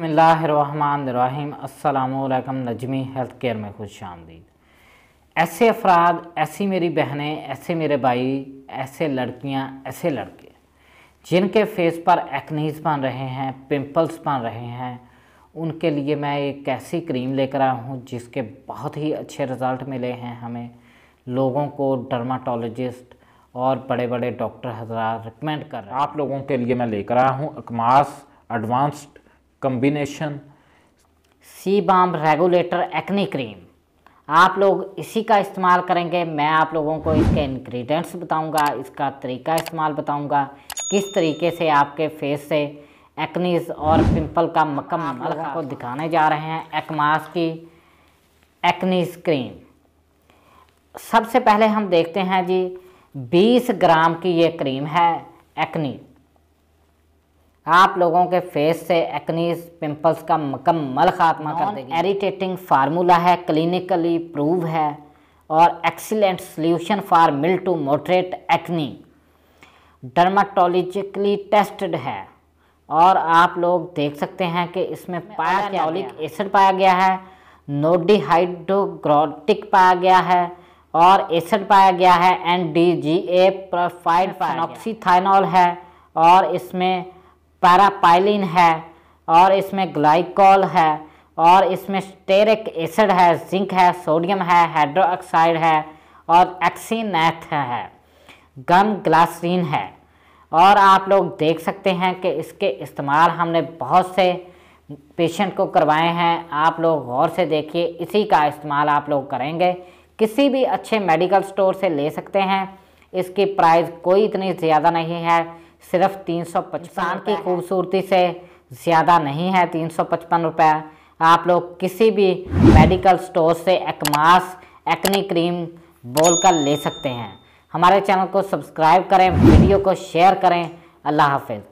बसमिलकुम Najmi health care में खुश आमदीद ऐसे अफराद ऐसी मेरी बहनें ऐसे मेरे भाई ऐसे लड़कियां ऐसे लड़के जिनके फेस पर एक्नीज बन रहे हैं पिंपल्स बन रहे हैं उनके लिए मैं एक ऐसी क्रीम लेकर आया हूँ जिसके बहुत ही अच्छे रिज़ल्ट मिले हैं हमें लोगों को डर्माटोलोजिस्ट और बड़े बड़े डॉक्टर हजरा रिकमेंड कर रहे हैं आप लोगों के लिए मैं लेकर आया हूँ अकमास advanced combination sebum regulator acne cream आप लोग इसी का इस्तेमाल करेंगे मैं आप लोगों को इसके इंग्रेडिएंट्स बताऊंगा इसका तरीका इस्तेमाल बताऊंगा किस तरीके से आपके फेस से एक्नीज और पिंपल का मकम को दिखाने जा रहे हैं एक्मास की एक्नीज क्रीम सबसे पहले हम देखते हैं जी 20 ग्राम की ये क्रीम है एक्नी आप लोगों के फेस से एक्नीस पिंपल्स का मकम्मल खात्मा कर देगी एरीटेटिंग फार्मूला है क्लिनिकली प्रूव है और excellent solution for mild to moderate acne dermatologically tested है और आप लोग देख सकते हैं कि इसमें पायाटोलिक एसिड पाया गया है नोडिहाइड्रोग्रोटिक पाया गया है और एसिड पाया गया है एन डी जी ए प्रोफाइड फाइनॉक्सीथाइनॉल है और इसमें पैरापाइलिन है और इसमें ग्लाइकॉल है और इसमें स्टेरिक एसिड है जिंक है सोडियम है हाइड्रोक्साइड है और एक्सीनेथ है गम ग्लासरीन है और आप लोग देख सकते हैं कि इसके इस्तेमाल हमने बहुत से पेशेंट को करवाए हैं आप लोग गौर से देखिए इसी का इस्तेमाल आप लोग करेंगे किसी भी अच्छे मेडिकल स्टोर से ले सकते हैं इसकी प्राइस कोई इतनी ज़्यादा नहीं है सिर्फ तीन सौ पचपन की खूबसूरती से ज़्यादा नहीं है तीन सौ पचपन रुपये आप लोग किसी भी मेडिकल स्टोर से एक मास एक्नी क्रीम बोल कर ले सकते हैं हमारे चैनल को सब्सक्राइब करें वीडियो को शेयर करें अल्लाह हाफिज़